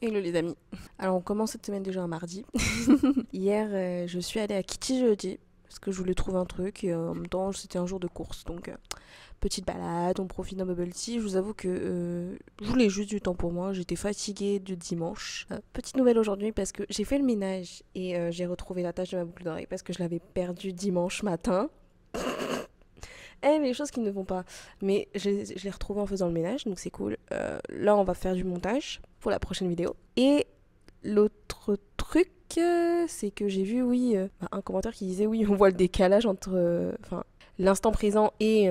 Hello les amis. Alors on commence cette semaine déjà un mardi. Hier, euh, je suis allée à Kitty jeudi parce que je voulais trouver un truc et en même temps c'était un jour de course donc euh, petite balade, on profite d'un bubble tea. Je vous avoue que euh, je voulais juste du temps pour moi, j'étais fatiguée du dimanche. petite nouvelle aujourd'hui parce que j'ai fait le ménage et j'ai retrouvé la tâche de ma boucle d'oreille parce que je l'avais perdue dimanche matin les choses qui ne vont pas. Mais je, je l'ai retrouvé en faisant le ménage, donc c'est cool. Euh, là, on va faire du montage pour la prochaine vidéo. Et l'autre truc, euh, c'est que j'ai vu, oui, euh, bah, un commentaire qui disait, oui, on voit le décalage entre enfin l'instant présent et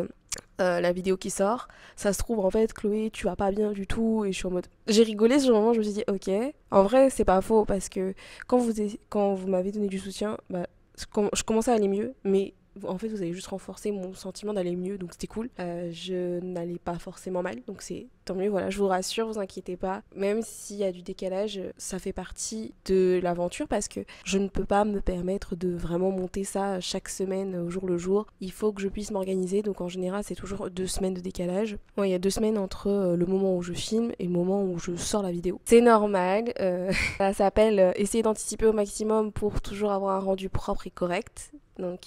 la vidéo qui sort. Ça se trouve, en fait, Chloé, tu vas pas bien du tout. Et je suis en mode. J'ai rigolé ce moment, je me suis dit, ok. En vrai, c'est pas faux parce que quand vous, quand vous m'avez donné du soutien, bah, je commençais à aller mieux, mais en fait, vous avez juste renforcé mon sentiment d'aller mieux, donc c'était cool. Euh, je n'allais pas forcément mal, donc c'est tant mieux. Voilà, je vous rassure, vous inquiétez pas. Même s'il y a du décalage, ça fait partie de l'aventure parce que je ne peux pas me permettre de vraiment monter ça chaque semaine au jour le jour. Il faut que je puisse m'organiser, donc en général, c'est toujours deux semaines de décalage. il y a deux semaines entre euh, le moment où je filme et le moment où je sors la vidéo. C'est normal. Euh, ça s'appelle essayer d'anticiper au maximum pour toujours avoir un rendu propre et correct. Donc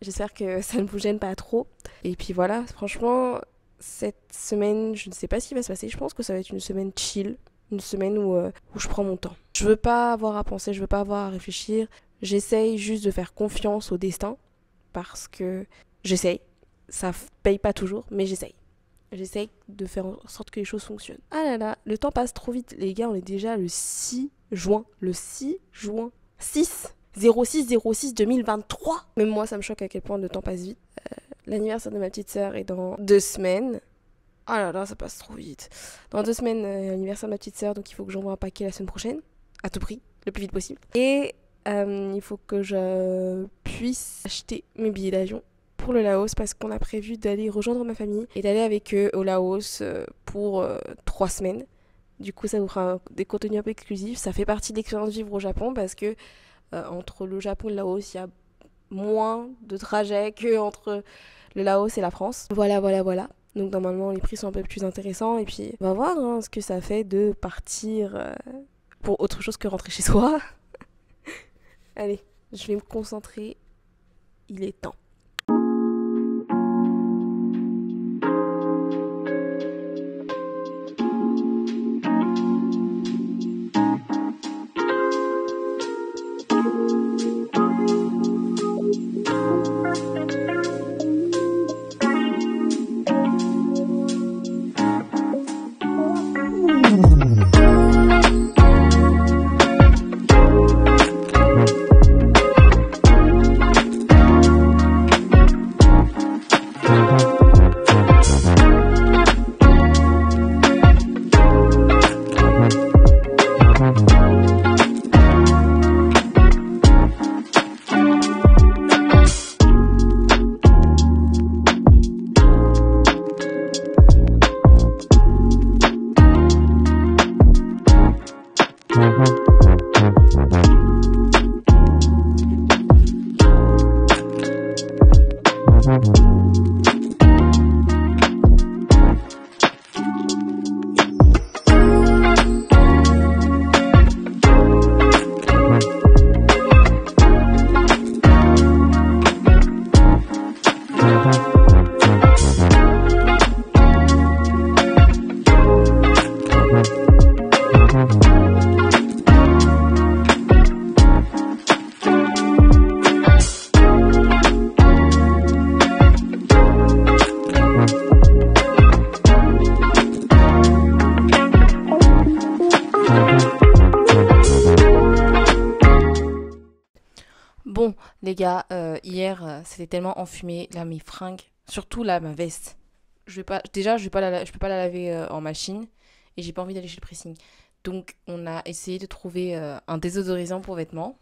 J'espère que ça ne vous gêne pas trop. Et puis voilà, franchement, cette semaine, je ne sais pas ce qui va se passer. Je pense que ça va être une semaine chill, une semaine où, euh, où je prends mon temps. Je veux pas avoir à penser, je veux pas avoir à réfléchir. J'essaye juste de faire confiance au destin parce que j'essaye. Ça paye pas toujours, mais j'essaye. J'essaye de faire en sorte que les choses fonctionnent. Ah là là, le temps passe trop vite, les gars. On est déjà le 6 juin. Le 6 juin. 6 06-06-2023. Même moi, ça me choque à quel point le temps passe vite. Euh, l'anniversaire de ma petite sœur est dans deux semaines. Oh là là, ça passe trop vite. Dans deux semaines, euh, l'anniversaire de ma petite sœur, donc il faut que j'envoie un paquet la semaine prochaine, à tout prix, le plus vite possible. Et euh, il faut que je puisse acheter mes billets d'avion pour le Laos parce qu'on a prévu d'aller rejoindre ma famille et d'aller avec eux au Laos pour trois semaines. Du coup, ça vous fera des contenus un peu exclusifs. Ça fait partie de l'expérience vivre au Japon parce que euh, entre le Japon et le Laos, il y a moins de trajets qu'entre le Laos et la France. Voilà, voilà, voilà. Donc normalement les prix sont un peu plus intéressants et puis on va voir hein, ce que ça fait de partir euh, pour autre chose que rentrer chez soi. Allez, je vais me concentrer. Il est temps. c'était tellement enfumé. Là, mes fringues, surtout là, ma veste. Je vais pas, déjà, je vais pas je peux pas la laver euh, en machine et j'ai pas envie d'aller chez le pressing. Donc, on a essayé de trouver euh, un désodorisant pour vêtements.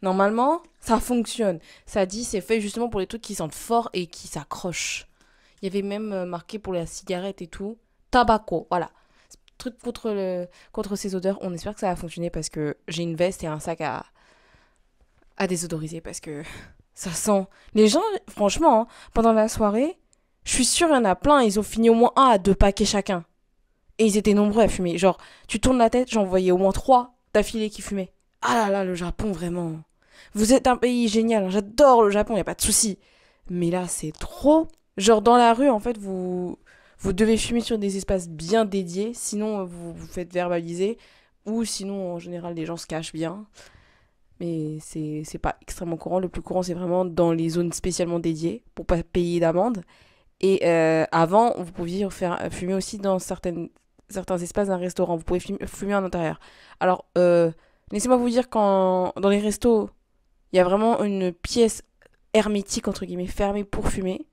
Normalement, ça fonctionne. Ça dit, c'est fait justement pour les trucs qui sentent fort et qui s'accrochent. Il y avait même euh, marqué pour la cigarette et tout, tabaco. Voilà truc contre, contre ces odeurs. On espère que ça va fonctionner parce que j'ai une veste et un sac à, à désodoriser parce que ça sent. Les gens, franchement, hein, pendant la soirée, je suis sûre, il y en a plein, ils ont fini au moins un à deux paquets chacun. Et ils étaient nombreux à fumer. Genre, tu tournes la tête, j'en voyais au moins trois d'affilée qui fumaient. Ah là là, le Japon, vraiment. Vous êtes un pays génial, hein, j'adore le Japon, y a pas de souci. Mais là, c'est trop. Genre, dans la rue, en fait, vous, vous devez fumer sur des espaces bien dédiés, sinon euh, vous vous faites verbaliser, ou sinon, en général, les gens se cachent bien mais c'est n'est pas extrêmement courant. Le plus courant, c'est vraiment dans les zones spécialement dédiées pour pas payer d'amende. Et euh, avant, vous pouviez faire euh, fumer aussi dans certaines, certains espaces d'un restaurant. Vous pouvez fumer, en intérieur. Alors, euh, laissez-moi vous dire qu'en dans les restos, il y a vraiment une pièce hermétique, entre guillemets, fermée pour fumer.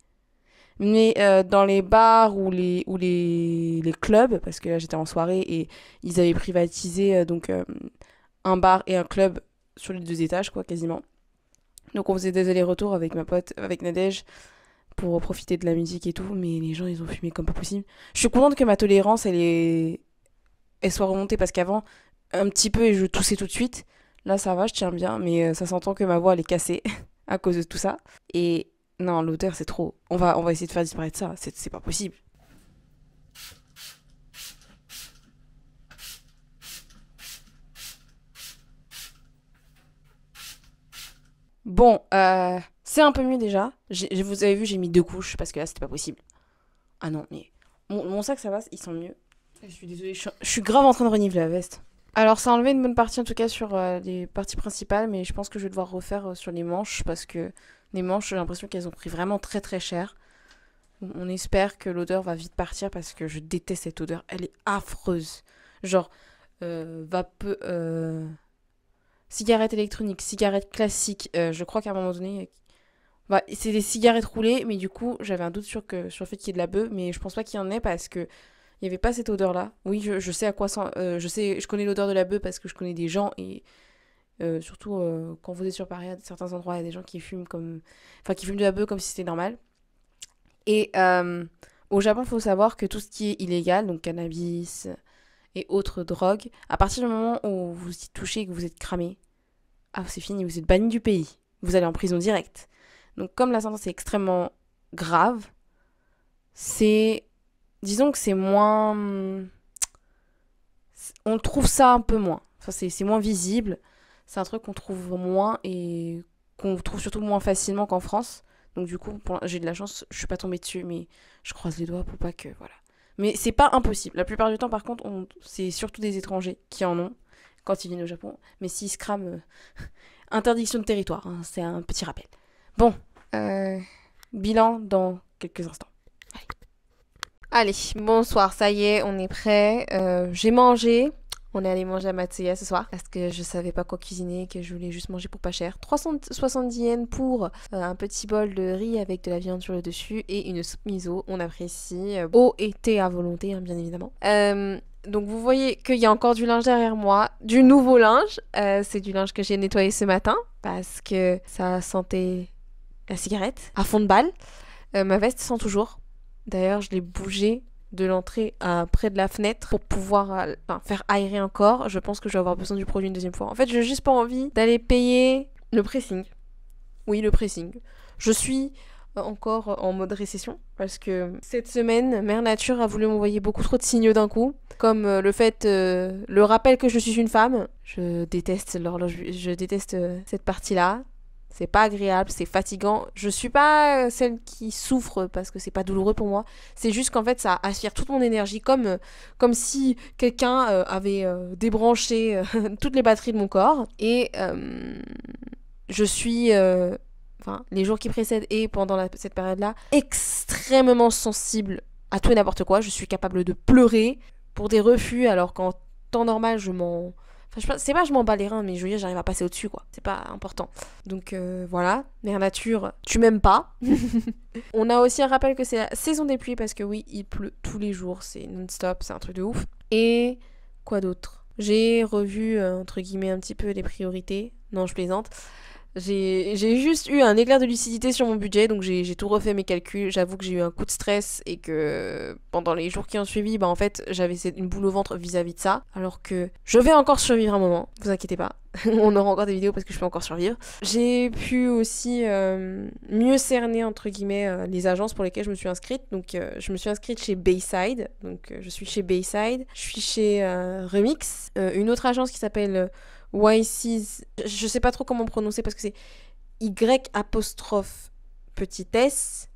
Mais dans les bars ou les, ou les, les clubs, parce que là j'étais en soirée et ils avaient privatisé donc un bar et un club sur les deux étages, quoi, quasiment. Donc on faisait des allers-retours avec ma pote, avec Nadège, pour profiter de la musique et tout, mais les gens, ils ont fumé comme pas possible. Je suis contente que ma tolérance, elle, est... elle soit remontée, parce qu'avant, un petit peu, et je toussais tout de suite. Là, ça va, je tiens bien, mais euh, ça s'entend que ma voix, elle est cassée à cause de tout ça. Et non, l'auteur c'est trop. On va, on va essayer de faire disparaître ça, c'est pas possible. Bon, euh, c'est un peu mieux déjà. vous avez vu, j'ai mis deux couches parce que là, c'était pas possible. Ah non, mais mon, sac, ça va, ils sont mieux. Eh, je suis désolée, je, suis grave en train de reniveler la veste. Alors, ça a enlevé une bonne partie, en tout cas, sur euh, les parties principales, mais je pense que je vais devoir refaire euh, sur les manches parce que les manches, j'ai l'impression qu'elles ont pris vraiment très très cher. On espère que l'odeur va vite partir parce que je déteste cette odeur. Elle est affreuse. Genre, euh, peu cigarettes électroniques, cigarettes classique, euh, je crois qu'à un moment donné, euh, bah, c'est des cigarettes roulées, mais du coup, j'avais un doute sur, que, sur le fait qu'il y ait de la bœuf, mais je pense pas qu'il y en ait parce que il n'y avait pas cette odeur-là. Oui, je, sais à quoi ça. Euh, je sais, je connais l'odeur de la bœuf parce que je connais des gens et surtout quand vous êtes sur Paris, à certains endroits, il y a des gens qui fument comme, enfin, qui fument de la bœuf comme si c'était normal. Et au Japon, il faut savoir que tout ce qui est illégal, donc cannabis, et autres drogues, à partir du moment où vous y touchez et que vous êtes cramé, ah c'est fini, vous êtes banni du pays, vous allez en prison directe. Donc comme la sentence est extrêmement grave, c'est... Disons que c'est moins... On trouve ça un peu moins. c'est moins visible, c'est un truc qu'on trouve moins et qu'on trouve surtout moins facilement qu'en France. Donc du coup, j'ai de la chance, je suis pas tombée dessus, mais je croise les doigts pour pas que, voilà. Mais c'est pas impossible. La plupart du temps, par contre, c'est surtout des étrangers qui en ont quand ils viennent au Japon. Mais s'ils se crament, euh, interdiction de territoire, hein, c'est un petit rappel. Bon, euh. bilan dans quelques instants. Allez. bonsoir, ça y est, on est prêt. Euh, j'ai mangé. On est allé manger à Matsuya ce soir parce que je savais pas quoi cuisiner, que je voulais juste manger pour pas cher. 370 yens pour euh, un petit bol de riz avec de la viande sur le dessus et une soupe miso. On apprécie. Euh, Eau et thé à volonté, hein, bien évidemment. Euh, donc vous voyez qu'il y a encore du linge derrière moi, du nouveau linge. c'est du linge que j'ai nettoyé ce matin parce que ça sentait la cigarette à fond de balle. ma veste sent toujours. D'ailleurs, je l'ai bougée de l'entrée près de la fenêtre pour pouvoir euh, faire aérer encore. Je pense que je vais avoir besoin du produit une deuxième fois. En fait, j'ai juste pas envie d'aller payer le pressing. Oui, le pressing. Je suis euh, encore en mode récession parce que cette semaine, Mère Nature a voulu m'envoyer beaucoup trop de signaux d'un coup, comme euh, le fait, le rappel que je suis une femme. Je déteste l'horloge, je déteste cette partie-là. C'est pas agréable, c'est fatigant. Je suis pas euh, celle qui souffre parce que c'est pas douloureux pour moi. C'est juste qu'en fait, ça aspire toute mon énergie, comme, euh, comme si quelqu'un euh, avait débranché toutes les batteries de mon corps. Et je suis, les jours qui précèdent et pendant cette période-là, extrêmement sensible à tout et n'importe quoi. Je suis capable de pleurer pour des refus, alors qu'en temps normal, je m'en c'est pas je m'en bats les reins, mais je veux dire, j'arrive à passer au-dessus, quoi. C'est pas important. Donc euh, voilà, mère nature, tu m'aimes pas. On a aussi un rappel que c'est la saison des pluies parce que oui, il pleut tous les jours, c'est non-stop, c'est un truc de ouf. Et quoi d'autre J'ai revu, euh, entre guillemets, un petit peu les priorités. Non, je plaisante. J'ai juste eu un éclair de lucidité sur mon budget, donc j'ai tout refait mes calculs. J'avoue que j'ai eu un coup de stress et que pendant les jours qui ont suivi, bah en fait, j'avais une boule au ventre vis-à-vis de ça. Alors que je vais encore survivre un moment, vous inquiétez pas. On aura encore des vidéos parce que je peux encore survivre. J'ai pu aussi euh, mieux cerner, entre guillemets, euh, les agences pour lesquelles je me suis inscrite. Donc, euh, je me suis inscrite chez Bayside. Donc, je suis chez Bayside. Je suis chez Remix, une autre agence qui s'appelle. Y6, je sais pas trop comment prononcer parce que c'est Y apostrophe petit s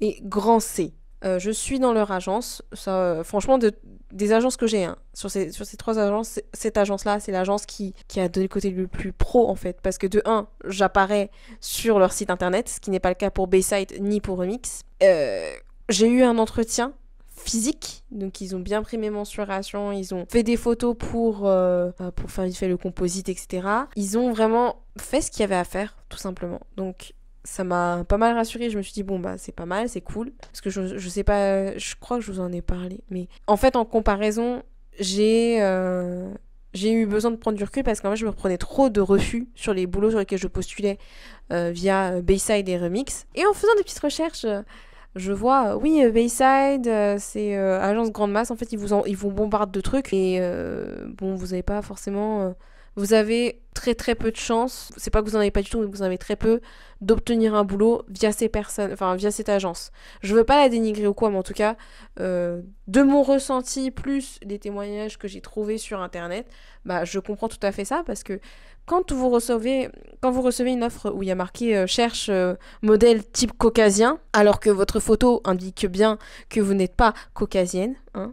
et grand C. Euh, je suis dans leur agence. Ça, franchement, des agences que j'ai, hein. sur, ces, sur ces trois agences, cette agence-là, c'est l'agence qui, a donné le côté le plus pro, en fait. Parce que de un, j'apparais sur leur site internet, ce qui n'est pas le cas pour Bayside ni pour Remix. Euh, j'ai eu un entretien physique. Donc ils ont bien pris mes mensurations, ils ont fait des photos pour, euh, euh, pour faire vite fait le composite, etc. Ils ont vraiment fait ce qu'il y avait à faire, tout simplement. Donc ça m'a pas mal rassurée. Je me suis dit, bon, bah, c'est pas mal, c'est cool. Parce que je, je sais pas, je crois que je vous en ai parlé. Mais en fait, en comparaison, j'ai. Euh, j'ai eu besoin de prendre du recul parce qu'en fait, je me prenais trop de refus sur les boulots sur lesquels je postulais via Bayside et Remix. Et en faisant des petites recherches, je vois, euh, oui, euh, Bayside, euh, c'est Agence Grande Masse, en fait, ils vous, en, ils vous bombardent de trucs et bon, vous n'avez pas forcément vous avez très très peu de chance, c'est pas que vous en avez pas du tout, mais vous en avez très peu, d'obtenir un boulot via ces personnes, enfin via cette agence. Je veux pas la dénigrer ou quoi, mais en tout cas, euh, de mon ressenti plus des témoignages que j'ai trouvés sur internet, bah je comprends tout à fait ça parce que quand vous recevez, quand vous recevez une offre où il y a marqué euh, cherche euh, modèle type caucasien, alors que votre photo indique bien que vous n'êtes pas caucasienne, hein,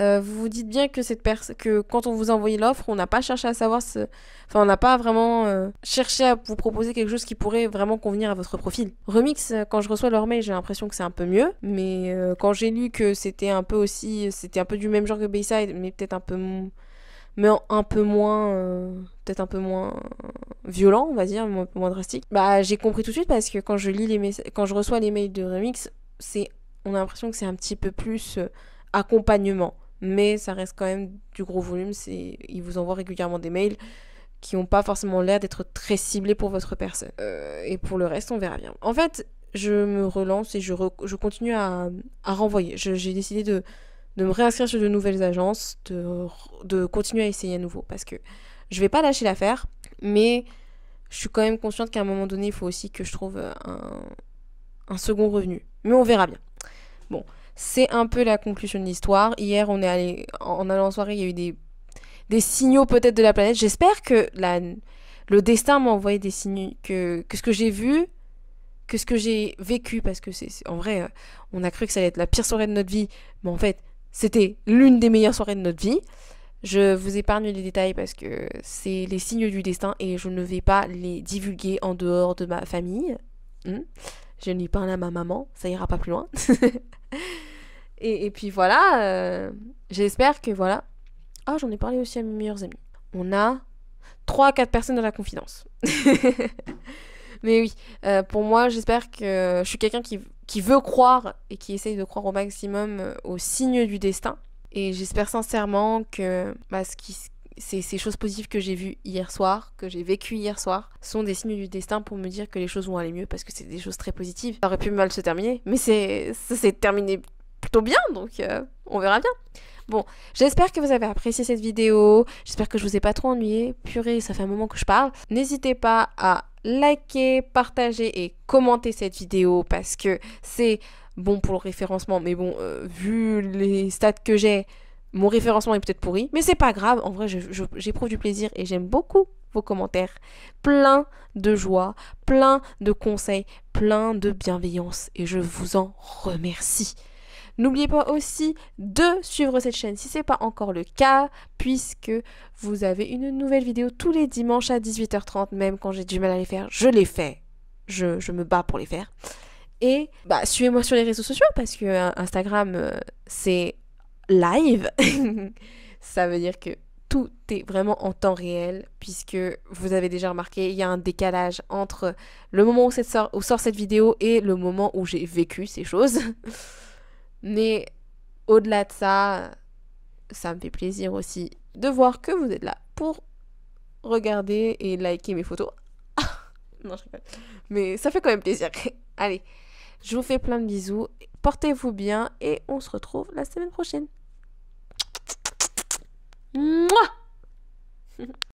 euh, vous vous dites bien que cette que quand on vous envoyait l'offre, on n'a pas cherché à savoir ce... enfin on n'a pas vraiment euh, cherché à vous proposer quelque chose qui pourrait vraiment convenir à votre profil. Remix quand je reçois leur mail, j'ai l'impression que c'est un peu mieux, mais euh, quand j'ai lu que c'était un peu aussi c'était un peu du même genre que Bayside mais peut-être un peu mais un peu moins peut-être un peu moins violent on va dire un peu moins drastique bah j'ai compris tout de suite parce que quand je lis les quand je reçois les mails de remix c'est on a l'impression que c'est un petit peu plus accompagnement mais ça reste quand même du gros volume. Ils vous envoient régulièrement des mails qui n'ont pas forcément l'air d'être très ciblés pour votre personne. Euh, et pour le reste, on verra bien. En fait, je me relance et je, je continue à, à renvoyer. J'ai décidé de... de, me réinscrire sur de nouvelles agences, de... de, continuer à essayer à nouveau parce que je vais pas lâcher l'affaire, mais je suis quand même consciente qu'à un moment donné, il faut aussi que je trouve un, un second revenu. Mais on verra bien. Bon, c'est un peu la conclusion de l'histoire. Hier, on est allé, en allant en soirée, il y a eu des, signaux peut-être de la planète. J'espère que la, le destin m'a envoyé des signes, que, ce que j'ai vu, que ce que j'ai vécu, parce que c'est en vrai, on a cru que ça allait être la pire soirée de notre vie, mais en fait, c'était l'une des meilleures soirées de notre vie. Je vous épargne les détails parce que c'est les signes du destin et je ne vais pas les divulguer en dehors de ma famille. Hmm je pas parle à ma maman, ça ira pas plus loin. et, puis voilà, euh, j'espère que voilà. Ah, j'en ai parlé aussi à mes meilleurs amis. On a 3 à 4 personnes dans la confidence. Mais oui, euh, pour moi, j'espère que je suis quelqu'un qui, veut croire et qui essaye de croire au maximum euh, aux signes du destin. Et j'espère sincèrement que bah, ce, qui, ces, choses positives que j'ai vues hier soir, que j'ai vécues hier soir, sont des signes du destin pour me dire que les choses vont aller mieux parce que c'est des choses très positives. Ça aurait pu mal se terminer, mais c'est, ça s'est terminé plutôt bien, donc euh, on verra bien. Bon, j'espère que vous avez apprécié cette vidéo, j'espère que je vous ai pas trop ennuyé. Purée, ça fait un moment que je parle. N'hésitez pas à liker, partager et commenter cette vidéo parce que c'est bon pour le référencement, mais bon, euh, vu les stats que j'ai, mon référencement est peut-être pourri, mais c'est pas grave. En vrai, j'éprouve du plaisir et j'aime beaucoup vos commentaires. Plein de joie, plein de conseils, plein de bienveillance et je vous en remercie. N'oubliez pas aussi de suivre cette chaîne si ce n'est pas encore le cas, puisque vous avez une nouvelle vidéo tous les dimanches à 18h30, même quand j'ai du mal à les faire, je les fais. Je, me bats pour les faire. Et bah, suivez-moi sur les réseaux sociaux, parce que euh, Instagram, euh, c'est live. ça veut dire que tout est vraiment en temps réel, puisque vous avez déjà remarqué, il y a un décalage entre le moment où, cette sort, sort cette vidéo et le moment où j'ai vécu ces choses. Mais au-delà de ça, ça me fait plaisir aussi de voir que vous êtes là pour regarder et liker mes photos. Mais ça fait quand même plaisir. Allez, je vous fais plein de bisous Portez-vous bien et on se retrouve la semaine prochaine. moi